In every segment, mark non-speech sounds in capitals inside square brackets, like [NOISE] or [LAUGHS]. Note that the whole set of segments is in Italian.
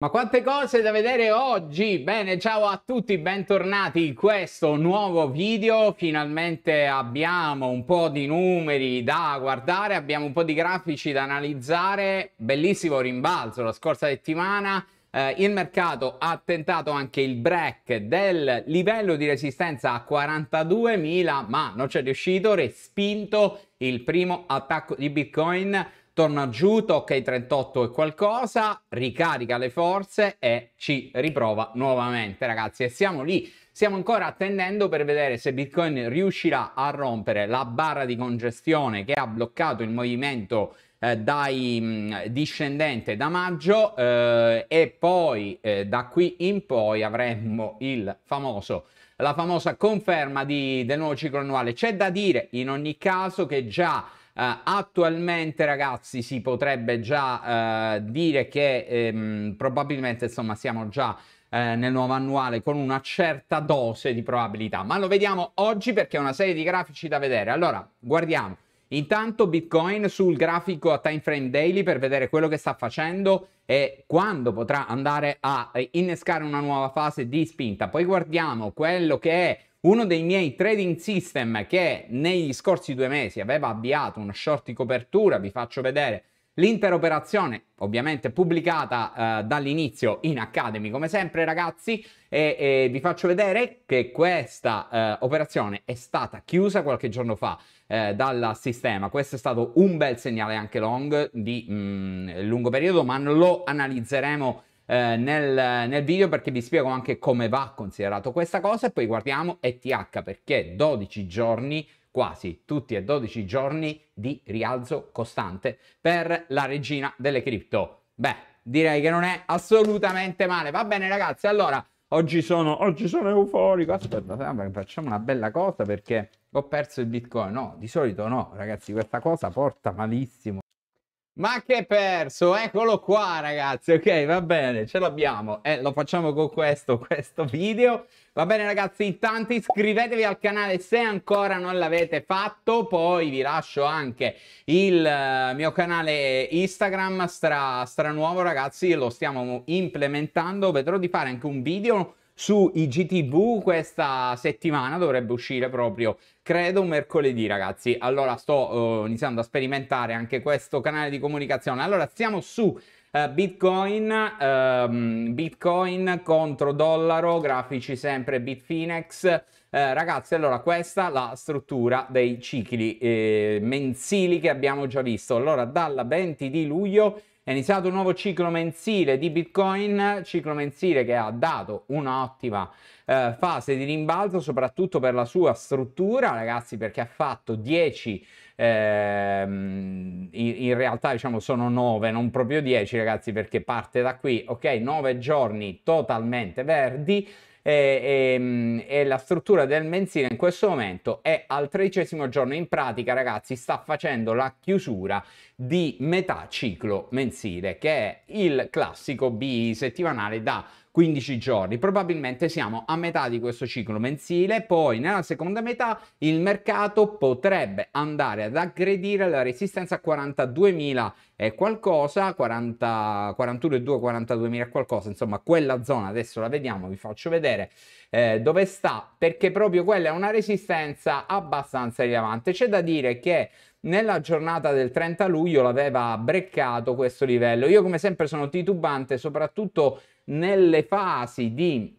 Ma quante cose da vedere oggi! Bene, ciao a tutti, bentornati in questo nuovo video. Finalmente abbiamo un po' di numeri da guardare, abbiamo un po' di grafici da analizzare. Bellissimo rimbalzo la scorsa settimana. Eh, il mercato ha tentato anche il break del livello di resistenza a 42.000, ma non c'è riuscito, respinto il primo attacco di Bitcoin torna giù, tocca i 38 e qualcosa, ricarica le forze e ci riprova nuovamente ragazzi e siamo lì. Stiamo ancora attendendo per vedere se Bitcoin riuscirà a rompere la barra di congestione che ha bloccato il movimento eh, dai mh, mm, discendente da maggio eh, e poi eh, da qui in poi avremmo il famoso la famosa conferma di, del nuovo ciclo annuale. C'è da dire in ogni caso che già Uh, attualmente, ragazzi, si potrebbe già uh, dire che ehm, probabilmente insomma siamo già eh, nel nuovo annuale con una certa dose di probabilità, ma lo vediamo oggi perché è una serie di grafici da vedere. Allora, guardiamo. Intanto Bitcoin sul grafico a time frame daily per vedere quello che sta facendo e quando potrà andare a innescare una nuova fase di spinta. Poi guardiamo quello che è uno dei miei trading system che negli scorsi due mesi aveva avviato una short di copertura, vi faccio vedere l'intera operazione, ovviamente pubblicata eh, dall'inizio in Academy come sempre ragazzi, e, e vi faccio vedere che questa eh, operazione è stata chiusa qualche giorno fa eh, dal sistema. Questo è stato un bel segnale anche long di mh, mm, lungo periodo, ma lo analizzeremo eh, nel, nel, video perché vi spiego anche come va considerato questa cosa e poi guardiamo ETH perché 12 giorni quasi tutti e 12 giorni di rialzo costante per la regina delle cripto. Beh, direi che non è assolutamente male. Va bene ragazzi, allora oggi sono, oggi sono euforico. Aspetta, facciamo una bella cosa perché ho perso il bitcoin. No, di solito no, ragazzi, questa cosa porta malissimo. Ma che perso, eccolo qua ragazzi, ok va bene, ce l'abbiamo, eh, lo facciamo con questo, questo video. Va bene ragazzi, intanto iscrivetevi al canale se ancora non l'avete fatto, poi vi lascio anche il eh, mio canale Instagram stra, stranuovo ragazzi, lo stiamo implementando, vedrò di fare anche un video su IGTV questa settimana, dovrebbe uscire proprio credo mercoledì ragazzi allora sto uh, iniziando a sperimentare anche questo canale di comunicazione allora siamo su uh, Bitcoin, uh, Bitcoin contro dollaro, grafici sempre Bitfinex, eh, ragazzi, allora questa è la struttura dei cicli eh, mensili che abbiamo già visto. Allora, dalla 20 di luglio è iniziato un nuovo ciclo mensile di Bitcoin, ciclo mensile che ha dato un'ottima eh, fase di rimbalzo, soprattutto per la sua struttura, ragazzi, perché ha fatto 10 Ehm, in, realtà diciamo sono 9, non proprio 10 ragazzi perché parte da qui, ok, 9 giorni totalmente verdi, e, e, ehm, e la struttura del mensile in questo momento è al tredicesimo giorno in pratica ragazzi sta facendo la chiusura di metà ciclo mensile che è il classico bi settimanale da 15 giorni. Probabilmente siamo a metà di questo ciclo mensile, poi nella seconda metà il mercato potrebbe andare ad aggredire la resistenza a 42.000 e qualcosa, 41.2, 42.000 e qualcosa, insomma quella zona, adesso la vediamo, vi faccio vedere eh, dove sta, perché proprio quella è una resistenza abbastanza rilevante. C'è da dire che nella giornata del 30 luglio l'aveva breccato questo livello. Io come sempre sono titubante, soprattutto nelle fasi di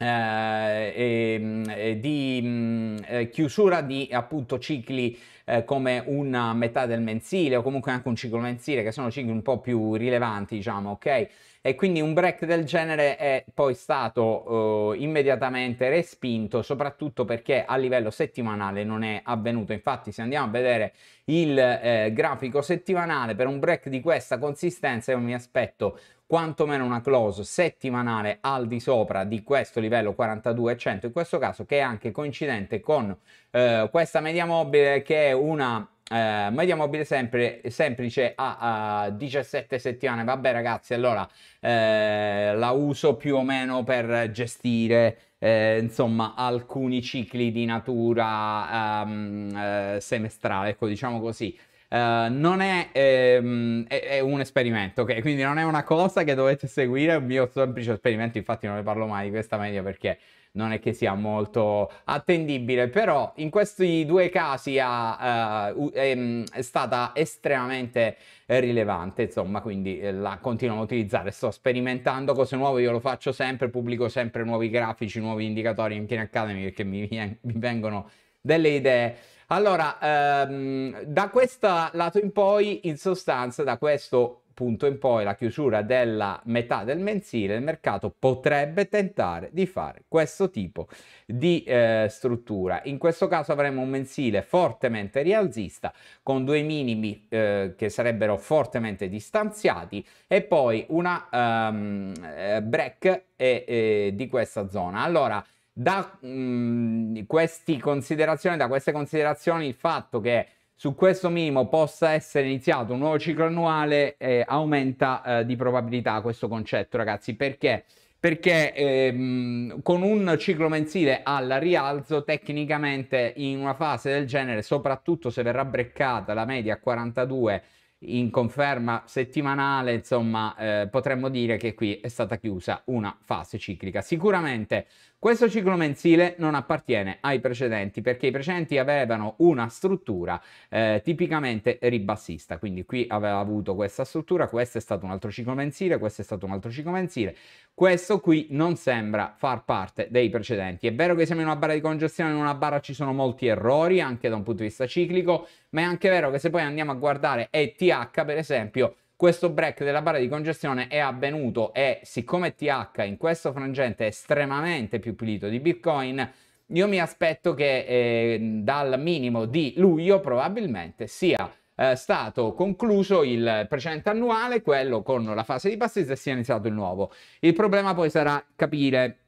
eh, ehm, eh, mm, eh, chiusura di appunto cicli eh, come una metà del mensile o comunque anche un ciclo mensile che sono cicli un po' più rilevanti diciamo ok e quindi un break del genere è poi stato eh, immediatamente respinto soprattutto perché a livello settimanale non è avvenuto infatti se andiamo a vedere il eh, grafico settimanale per un break di questa consistenza io mi aspetto quantomeno una close settimanale al di sopra di questo livello 42,100 in questo caso che è anche coincidente con eh, questa media mobile che è una eh, media mobile sempre, semplice a, a, 17 settimane vabbè ragazzi allora eh, la uso più o meno per gestire eh, insomma alcuni cicli di natura um, semestrale ecco diciamo così Uh, non è, ehm, è, è, un esperimento, ok? Quindi non è una cosa che dovete seguire, è un mio semplice esperimento, infatti non ne parlo mai di questa media perché non è che sia molto attendibile, però in questi due casi ha, uh, eh, è, ehm, è stata estremamente rilevante, insomma, quindi eh, la continuo a utilizzare, sto sperimentando cose nuove, io lo faccio sempre, pubblico sempre nuovi grafici, nuovi indicatori in Kine Academy perché mi, mi vengono delle idee allora, ehm, da questo lato in poi, in sostanza, da questo punto in poi, la chiusura della metà del mensile, il mercato potrebbe tentare di fare questo tipo di eh, struttura. In questo caso avremo un mensile fortemente rialzista, con due minimi eh, che sarebbero fortemente distanziati e poi una um, break e, e eh, di questa zona. Allora, da, mh, mm, da queste considerazioni, il fatto che su questo minimo possa essere iniziato un nuovo ciclo annuale eh, aumenta eh, di probabilità questo concetto, ragazzi, perché? Perché ehm, con un ciclo mensile al rialzo, tecnicamente in una fase del genere, soprattutto se verrà breccata la media a 42 in conferma settimanale, insomma, eh, potremmo dire che qui è stata chiusa una fase ciclica. Sicuramente questo ciclo mensile non appartiene ai precedenti perché i precedenti avevano una struttura eh, tipicamente ribassista, quindi qui aveva avuto questa struttura, questo è stato un altro ciclo mensile, questo è stato un altro ciclo mensile, questo qui non sembra far parte dei precedenti. È vero che siamo in una barra di congestione, in una barra ci sono molti errori anche da un punto di vista ciclico, ma è anche vero che se poi andiamo a guardare ETH per esempio, questo break della barra di congestione è avvenuto e siccome TH in questo frangente è estremamente più pulito di Bitcoin, io mi aspetto che eh, dal minimo di luglio probabilmente sia eh, stato concluso il precedente annuale, quello con la fase di passizia e sia iniziato il nuovo. Il problema poi sarà capire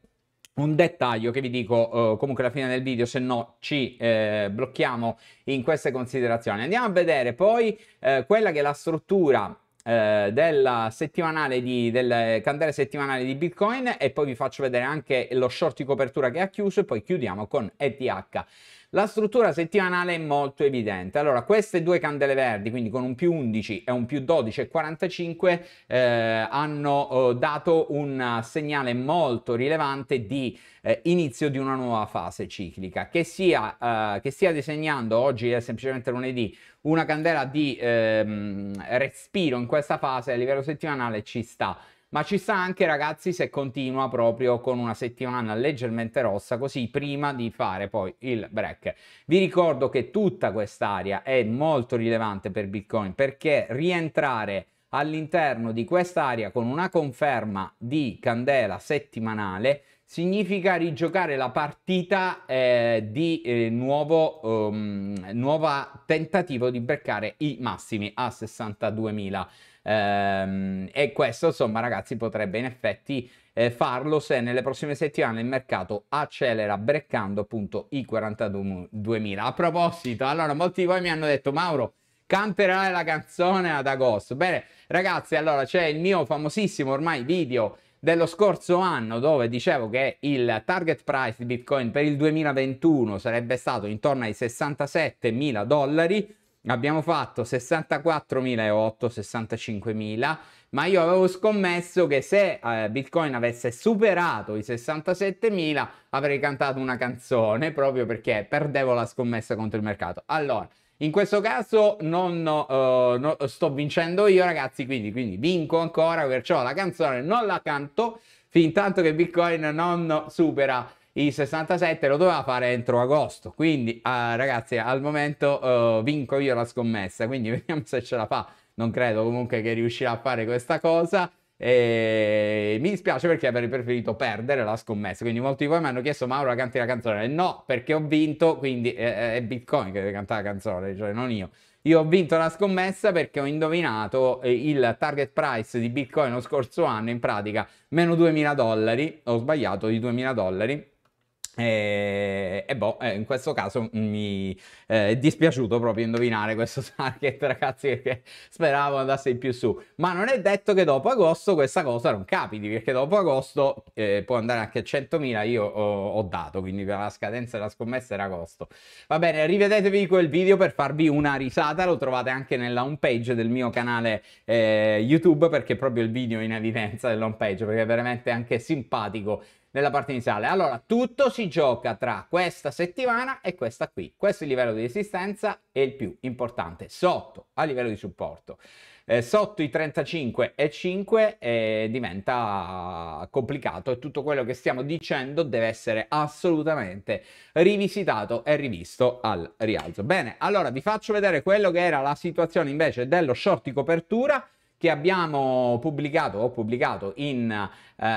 un dettaglio che vi dico eh, comunque alla fine del video, se no ci eh, blocchiamo in queste considerazioni. Andiamo a vedere poi eh, quella che è la struttura eh, della settimanale di, delle candele settimanali di Bitcoin e poi vi faccio vedere anche lo short di copertura che ha chiuso e poi chiudiamo con ETH. La struttura settimanale è molto evidente. Allora, queste due candele verdi, quindi con un più 11 e un più 12 e 45, eh, hanno eh, dato un segnale molto rilevante di eh, inizio di una nuova fase ciclica, che sia, eh, che stia disegnando oggi è semplicemente lunedì una candela di ehm, respiro in questa fase a livello settimanale ci sta ma ci sta anche ragazzi se continua proprio con una settimana leggermente rossa così prima di fare poi il break. Vi ricordo che tutta quest'area è molto rilevante per Bitcoin perché rientrare all'interno di quest'area con una conferma di candela settimanale significa rigiocare la partita eh, di eh, nuovo um, tentativo di beccare i massimi a 62.000 Ehm, e questo, insomma, ragazzi, potrebbe in effetti eh, farlo se nelle prossime settimane il mercato accelera breccando appunto i 42.000. A proposito, allora, molti di voi mi hanno detto, Mauro, canterai la canzone ad agosto. Bene, ragazzi, allora c'è il mio famosissimo ormai video dello scorso anno dove dicevo che il target price di Bitcoin per il 2021 sarebbe stato intorno ai 67 mila dollari abbiamo fatto 64.008, 65.000, ma io avevo scommesso che se eh, Bitcoin avesse superato i 67.000 avrei cantato una canzone proprio perché perdevo la scommessa contro il mercato. Allora, in questo caso non, uh, no, sto vincendo io ragazzi, quindi, quindi vinco ancora, perciò la canzone non la canto fin tanto che Bitcoin non supera il 67 lo doveva fare entro agosto. Quindi, ah, ragazzi, al momento uh, vinco io la scommessa. Quindi [LAUGHS] vediamo se ce la fa. Non credo comunque che riuscirà a fare questa cosa. E ehm, mi dispiace perché avrei preferito perdere la scommessa. Quindi molti di voi mi hanno chiesto: Mauro, canti la canzone? e No, perché ho vinto. Quindi eh, eh, è Bitcoin che deve cantare la canzone, cioè non io. Io ho vinto la scommessa perché ho indovinato il target price di Bitcoin lo scorso anno, in pratica meno 2000 dollari. Ho sbagliato di 2000 dollari e, eh, e boh, eh, in questo caso mi eh, è dispiaciuto proprio indovinare questo [LAUGHS] target, ragazzi, perché speravo andasse in più su. Ma non è detto che dopo agosto questa cosa non capiti, perché dopo agosto eh, può andare anche a 100.000. Io ho, ho, dato, quindi per la scadenza della scommessa era agosto. Va bene, rivedetevi quel video per farvi una risata. Lo trovate anche nella home page del mio canale eh, YouTube, perché è proprio il video in evidenza della home page, perché è veramente anche simpatico nella parte iniziale. Allora, tutto si gioca tra questa settimana e questa qui. Questo è il livello di resistenza e il più importante, sotto a livello di supporto. Eh, sotto i 35,5 eh, diventa complicato e tutto quello che stiamo dicendo deve essere assolutamente rivisitato e rivisto al rialzo. Bene, allora vi faccio vedere quello che era la situazione invece dello short di copertura che abbiamo pubblicato, ho pubblicato in eh,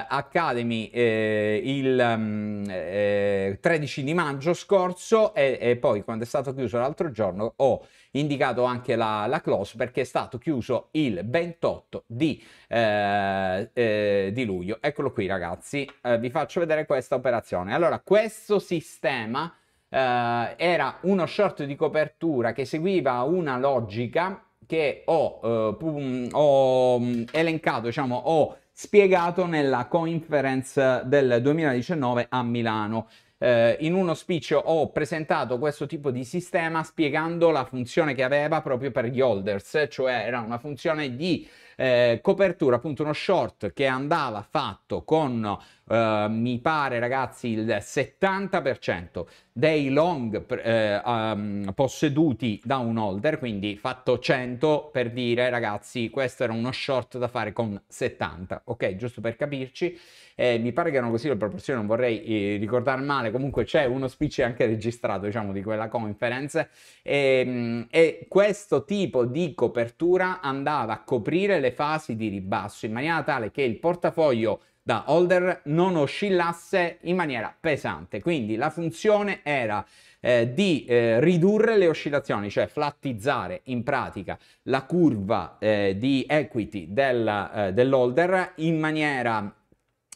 Academy eh, il mh, mm, eh, 13 di maggio scorso e, e, poi quando è stato chiuso l'altro giorno ho indicato anche la, la close perché è stato chiuso il 28 di, eh, eh, di luglio. Eccolo qui ragazzi, vi faccio vedere questa operazione. Allora, questo sistema era uno short di copertura che seguiva una logica che ho, eh, mm, ho mm, elencato, diciamo, ho spiegato nella conference del 2019 a Milano. Eh, in uno speech ho presentato questo tipo di sistema spiegando la funzione che aveva proprio per gli holders, cioè era una funzione di eh, copertura, appunto uno short che andava fatto con eh, mi pare ragazzi il 70% dei long eh, um, posseduti da un holder, quindi fatto 100 per dire ragazzi questo era uno short da fare con 70, ok? Giusto per capirci, eh, mi pare che erano così le proporzioni, non vorrei eh, ricordare male, comunque c'è uno speech anche registrato diciamo di quella conference e, ehm, e questo tipo di copertura andava a coprire le fasi di ribasso in maniera tale che il portafoglio da holder non oscillasse in maniera pesante. Quindi la funzione era eh, di eh, ridurre le oscillazioni, cioè flattizzare in pratica la curva eh, di equity del, eh, dell'holder in maniera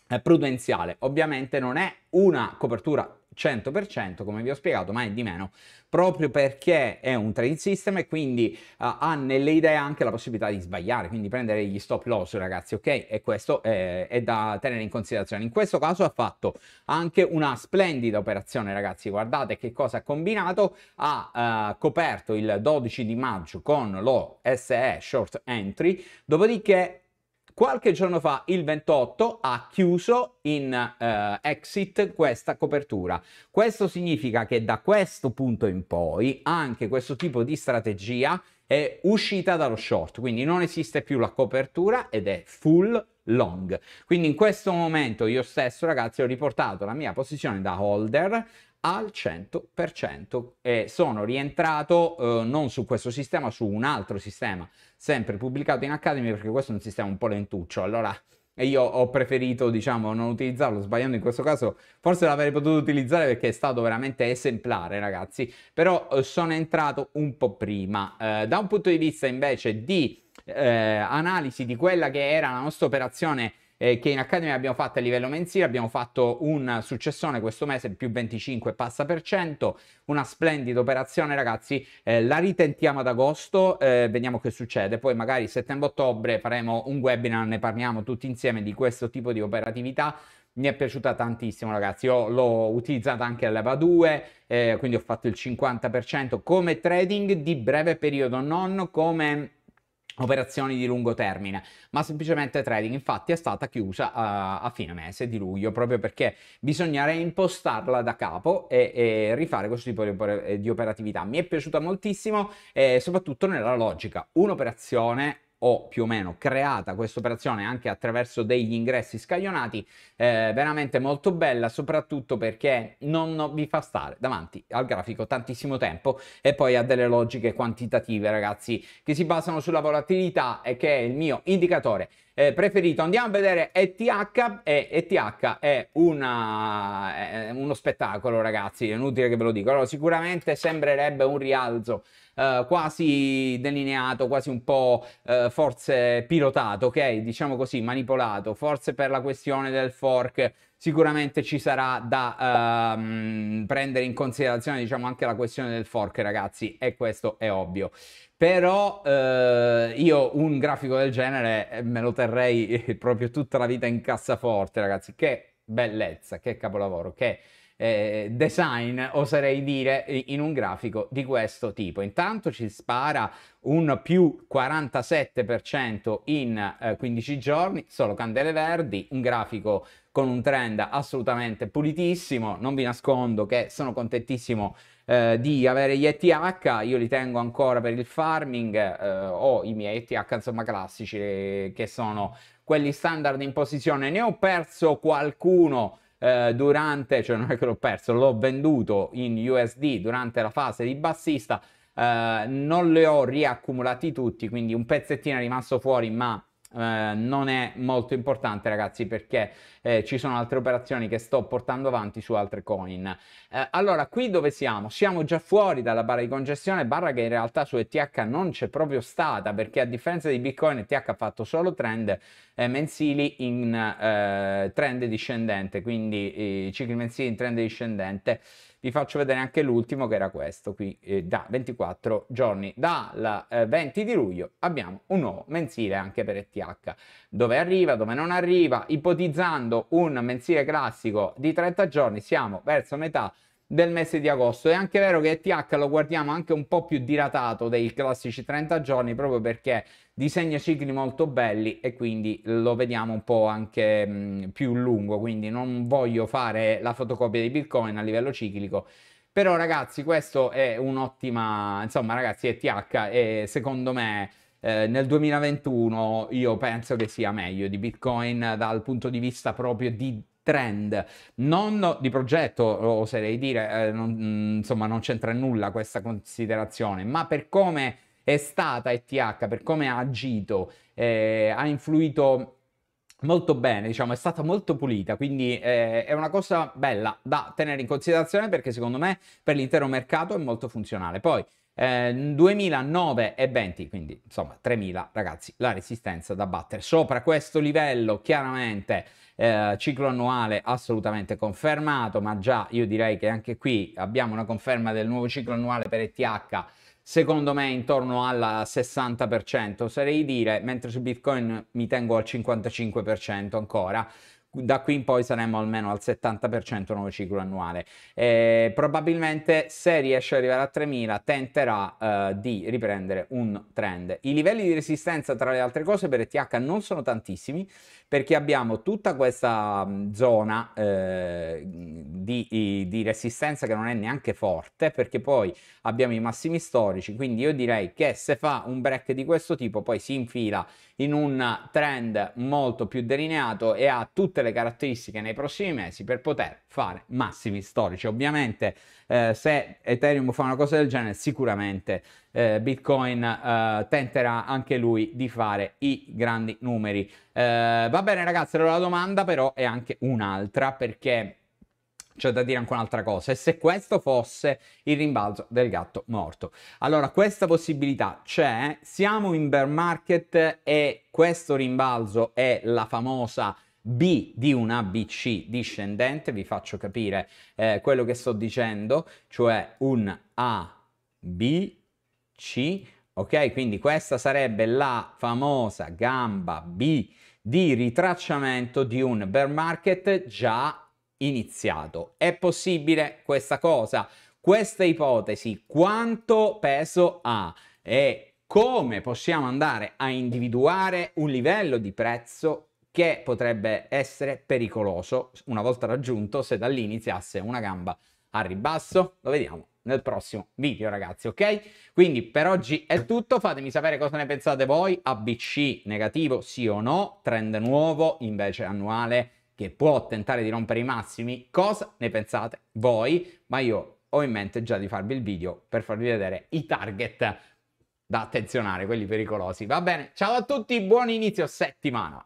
eh, prudenziale. Ovviamente non è una copertura 100% come vi ho spiegato, ma è di meno proprio perché è un trading system e quindi uh, ha nelle idee anche la possibilità di sbagliare, quindi prendere gli stop loss ragazzi, ok? E questo è, eh, è da tenere in considerazione. In questo caso ha fatto anche una splendida operazione ragazzi, guardate che cosa ha combinato, ha uh, coperto il 12 di maggio con lo SE short entry, dopodiché Qualche giorno fa, il 28, ha chiuso in eh, exit questa copertura. Questo significa che da questo punto in poi anche questo tipo di strategia è uscita dallo short, quindi non esiste più la copertura ed è full long. Quindi in questo momento io stesso ragazzi ho riportato la mia posizione da holder al 100% e sono rientrato eh, non su questo sistema, su un altro sistema sempre pubblicato in Academy perché questo è un sistema un po' lentuccio, allora io ho preferito, diciamo, non utilizzarlo, sbagliando in questo caso, forse l'avrei potuto utilizzare perché è stato veramente esemplare, ragazzi, però eh, sono entrato un po' prima. Eh, da un punto di vista invece di eh, analisi di quella che era la nostra operazione eh, che in Academy abbiamo fatto a livello mensile, abbiamo fatto un successone questo mese, più 25 passa per cento, una splendida operazione ragazzi, eh, la ritentiamo ad agosto, eh, vediamo che succede, poi magari settembre-ottobre faremo un webinar, ne parliamo tutti insieme di questo tipo di operatività, mi è piaciuta tantissimo ragazzi, io l'ho utilizzata anche a leva 2, eh, quindi ho fatto il 50% come trading di breve periodo, non come operazioni di lungo termine, ma semplicemente trading. Infatti è stata chiusa a, eh, a fine mese di luglio proprio perché bisogna reimpostarla da capo e, e rifare questo tipo di, eh, di, operatività. Mi è piaciuta moltissimo e eh, soprattutto nella logica, un'operazione ho più o meno creata questa operazione anche attraverso degli ingressi scaglionati, eh, veramente molto bella, soprattutto perché non vi fa stare davanti al grafico tantissimo tempo e poi ha delle logiche quantitative, ragazzi, che si basano sulla volatilità e che è il mio indicatore eh, preferito. Andiamo a vedere ETH e ETH eh, è, una, è uno spettacolo ragazzi, è inutile che ve lo dico. Allora, sicuramente sembrerebbe un rialzo eh, quasi delineato, quasi un po' eh, forse pilotato, ok? Diciamo così, manipolato, forse per la questione del fork sicuramente ci sarà da ehm, prendere in considerazione diciamo anche la questione del fork ragazzi e questo è ovvio però eh, io un grafico del genere eh, me lo terrei [LAUGHS] proprio tutta la vita in cassaforte ragazzi che bellezza che capolavoro che eh, design, oserei dire, in un grafico di questo tipo. Intanto ci spara un più 47% in eh, 15 giorni, solo candele verdi, un grafico con un trend assolutamente pulitissimo, non vi nascondo che sono contentissimo eh, di avere gli ETH, io li tengo ancora per il farming, eh, ho i miei ETH insomma classici eh, che sono quelli standard in posizione, ne ho perso qualcuno eh, durante, cioè non è che l'ho perso, l'ho venduto in USD durante la fase di bassista, eh, non le ho riaccumulati tutti, quindi un pezzettino è rimasto fuori, ma eh, non è molto importante ragazzi perché eh, ci sono altre operazioni che sto portando avanti su altre coin eh, allora qui dove siamo? siamo già fuori dalla barra di congestione barra che in realtà su ETH non c'è proprio stata perché a differenza di Bitcoin ETH ha fatto solo trend eh, mensili in eh, trend discendente quindi cicli mensili in trend discendente vi faccio vedere anche l'ultimo che era questo qui eh, da 24 giorni dal eh, 20 di luglio abbiamo un nuovo mensile anche per ETH dove arriva dove non arriva ipotizzando un mensile classico di 30 giorni siamo verso metà del mese di agosto è anche vero che ETH lo guardiamo anche un po' più dilatato dei classici 30 giorni proprio perché disegna cicli molto belli e quindi lo vediamo un po' anche mh, più lungo, quindi non voglio fare la fotocopia di Bitcoin a livello ciclico, però ragazzi questo è un'ottima, insomma ragazzi ETH e secondo me eh, nel 2021 io penso che sia meglio di Bitcoin dal punto di vista proprio di trend, non di progetto, oserei dire, eh, non, insomma non c'entra nulla questa considerazione, ma per come è stata ETH per come ha agito, eh, ha influito molto bene, diciamo, è stata molto pulita, quindi eh, è una cosa bella da tenere in considerazione perché secondo me per l'intero mercato è molto funzionale. Poi eh, 2009 e 20, quindi insomma 3000 ragazzi, la resistenza da battere. Sopra questo livello chiaramente eh, ciclo annuale assolutamente confermato, ma già io direi che anche qui abbiamo una conferma del nuovo ciclo annuale per ETH secondo me intorno al 60%, oserei dire, mentre su Bitcoin mi tengo al 55% ancora da qui in poi saremmo almeno al 70% nuovo ciclo annuale. Eh, probabilmente se riesce ad arrivare a 3000 tenterà eh, di riprendere un trend. I livelli di resistenza tra le altre cose per ETH non sono tantissimi perché abbiamo tutta questa mm, zona eh, di, di resistenza che non è neanche forte perché poi abbiamo i massimi storici, quindi io direi che se fa un break di questo tipo poi si infila in un trend molto più delineato e ha tutte le le caratteristiche nei prossimi mesi per poter fare massimi storici. Ovviamente eh, se Ethereum fa una cosa del genere sicuramente eh, Bitcoin eh, tenterà anche lui di fare i grandi numeri. Eh, va bene ragazzi, allora la domanda però è anche un'altra perché c'è da dire anche un'altra cosa, e se questo fosse il rimbalzo del gatto morto. Allora, questa possibilità c'è, siamo in bear market e questo rimbalzo è la famosa B di un ABC discendente, vi faccio capire eh, quello che sto dicendo, cioè un ABC, ok? Quindi questa sarebbe la famosa gamba B di ritracciamento di un bear market già iniziato. È possibile questa cosa? Questa ipotesi quanto peso ha e come possiamo andare a individuare un livello di prezzo che potrebbe essere pericoloso una volta raggiunto se da lì iniziasse una gamba a ribasso. Lo vediamo nel prossimo video ragazzi ok quindi per oggi è tutto fatemi sapere cosa ne pensate voi abc negativo sì o no trend nuovo invece annuale che può tentare di rompere i massimi cosa ne pensate voi ma io ho in mente già di farvi il video per farvi vedere i target da attenzionare quelli pericolosi va bene ciao a tutti buon inizio settimana